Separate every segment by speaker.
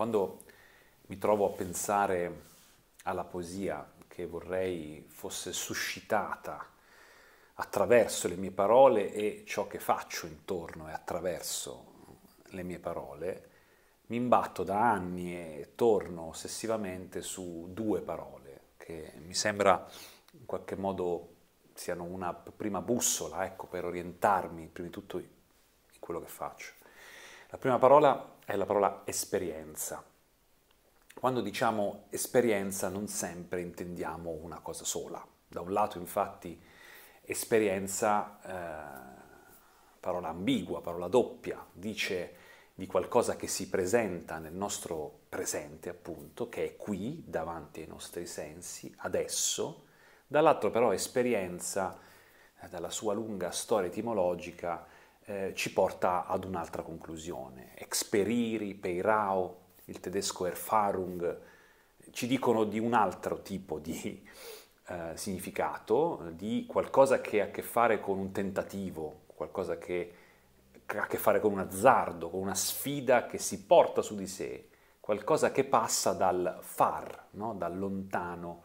Speaker 1: Quando mi trovo a pensare alla poesia che vorrei fosse suscitata attraverso le mie parole e ciò che faccio intorno e attraverso le mie parole, mi imbatto da anni e torno ossessivamente su due parole che mi sembra in qualche modo siano una prima bussola ecco, per orientarmi prima di tutto in quello che faccio. La prima parola è la parola esperienza. Quando diciamo esperienza non sempre intendiamo una cosa sola. Da un lato infatti esperienza, eh, parola ambigua, parola doppia, dice di qualcosa che si presenta nel nostro presente, appunto, che è qui davanti ai nostri sensi, adesso, dall'altro però esperienza, eh, dalla sua lunga storia etimologica, eh, ci porta ad un'altra conclusione. Experiri, Peirao, il tedesco Erfahrung ci dicono di un altro tipo di eh, significato, di qualcosa che ha a che fare con un tentativo, qualcosa che ha a che fare con un azzardo, con una sfida che si porta su di sé, qualcosa che passa dal far, no? dal lontano,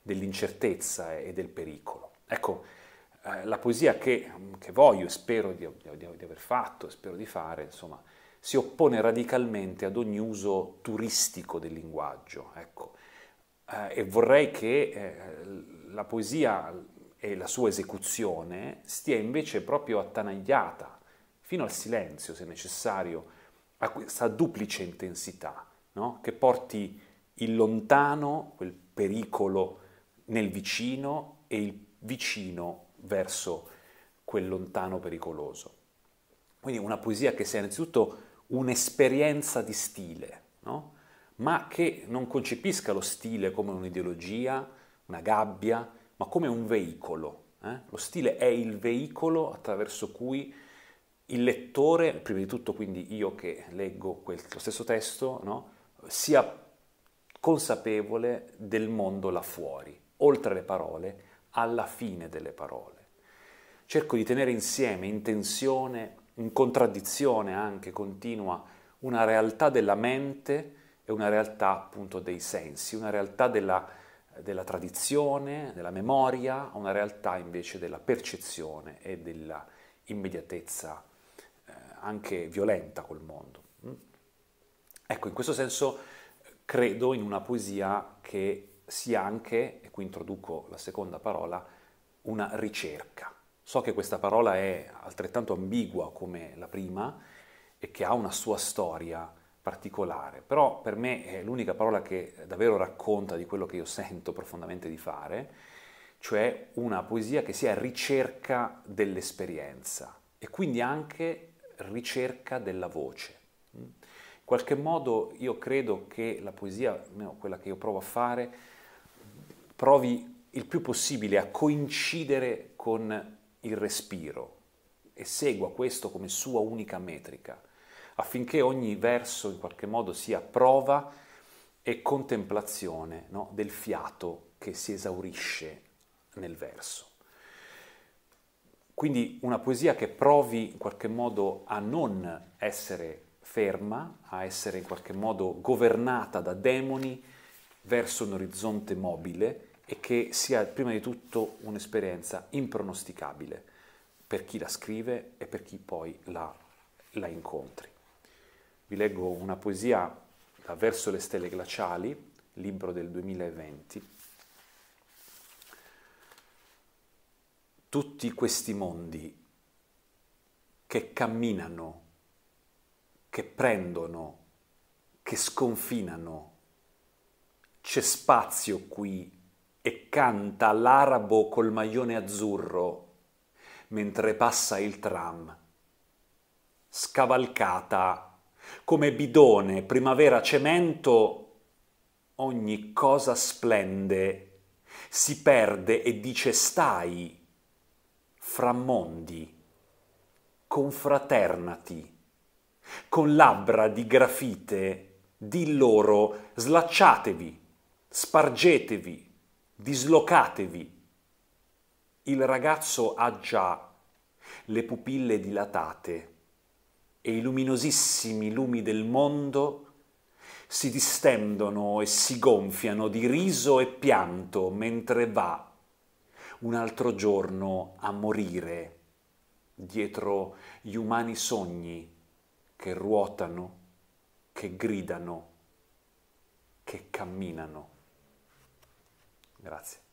Speaker 1: dell'incertezza e del pericolo. Ecco, eh, la poesia che, che voglio e spero di, di, di, aver fatto, spero di fare, insomma, si oppone radicalmente ad ogni uso turistico del linguaggio. Ecco. Eh, e vorrei che eh, la poesia e la sua esecuzione stia invece proprio attanagliata fino al silenzio, se necessario, a questa duplice intensità no? che porti il lontano, quel pericolo, nel vicino e il vicino verso quel lontano pericoloso. Quindi una poesia che sia innanzitutto un'esperienza di stile, no? ma che non concepisca lo stile come un'ideologia, una gabbia, ma come un veicolo. Eh? Lo stile è il veicolo attraverso cui il lettore, prima di tutto quindi io che leggo quel, lo stesso testo, no? sia consapevole del mondo là fuori, oltre le parole, alla fine delle parole cerco di tenere insieme in tensione, in contraddizione anche continua, una realtà della mente e una realtà appunto dei sensi, una realtà della, della tradizione, della memoria, una realtà invece della percezione e dell'immediatezza eh, anche violenta col mondo. Mm? Ecco, in questo senso credo in una poesia che sia anche, e qui introduco la seconda parola, una ricerca. So che questa parola è altrettanto ambigua come la prima e che ha una sua storia particolare, però per me è l'unica parola che davvero racconta di quello che io sento profondamente di fare, cioè una poesia che sia ricerca dell'esperienza e quindi anche ricerca della voce. In qualche modo io credo che la poesia, almeno quella che io provo a fare, provi il più possibile a coincidere con il respiro e segua questo come sua unica metrica, affinché ogni verso in qualche modo sia prova e contemplazione no, del fiato che si esaurisce nel verso. Quindi una poesia che provi in qualche modo a non essere ferma, a essere in qualche modo governata da demoni verso un orizzonte mobile e che sia prima di tutto un'esperienza impronosticabile per chi la scrive e per chi poi la, la incontri. Vi leggo una poesia da Verso le stelle glaciali, libro del 2020. Tutti questi mondi che camminano, che prendono, che sconfinano, c'è spazio qui e canta l'arabo col maglione azzurro mentre passa il tram. Scavalcata come bidone, primavera, cemento, ogni cosa splende, si perde e dice stai, framondi, confraternati, con labbra di grafite, di loro slacciatevi, spargetevi, dislocatevi. Il ragazzo ha già le pupille dilatate e i luminosissimi lumi del mondo si distendono e si gonfiano di riso e pianto mentre va un altro giorno a morire dietro gli umani sogni che ruotano, che gridano, che camminano. Grazie.